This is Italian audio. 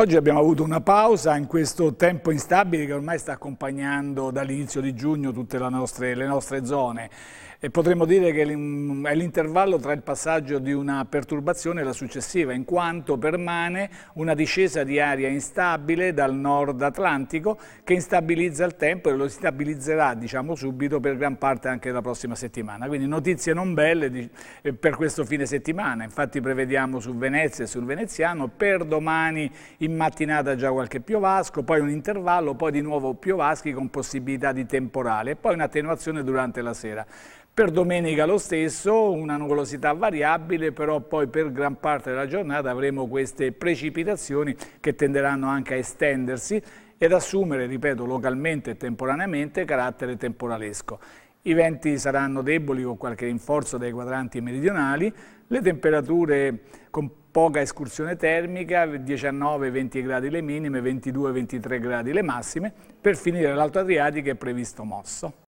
Oggi abbiamo avuto una pausa in questo tempo instabile che ormai sta accompagnando dall'inizio di giugno tutte nostre, le nostre zone e potremmo dire che è l'intervallo tra il passaggio di una perturbazione e la successiva, in quanto permane una discesa di aria instabile dal nord Atlantico che instabilizza il tempo e lo stabilizzerà diciamo, subito per gran parte anche la prossima settimana. Quindi notizie non belle eh, per questo fine settimana, infatti prevediamo su Venezia e sul Veneziano, per domani in in mattinata già qualche piovasco, poi un intervallo, poi di nuovo piovaschi con possibilità di temporale e poi un'attenuazione durante la sera. Per domenica lo stesso, una nuvolosità variabile, però poi per gran parte della giornata avremo queste precipitazioni che tenderanno anche a estendersi ed assumere, ripeto, localmente e temporaneamente carattere temporalesco. I venti saranno deboli con qualche rinforzo dai quadranti meridionali, le temperature con poca escursione termica, 19-20 gradi le minime, 22-23 gradi le massime, per finire l'Alto Adriatico è previsto mosso.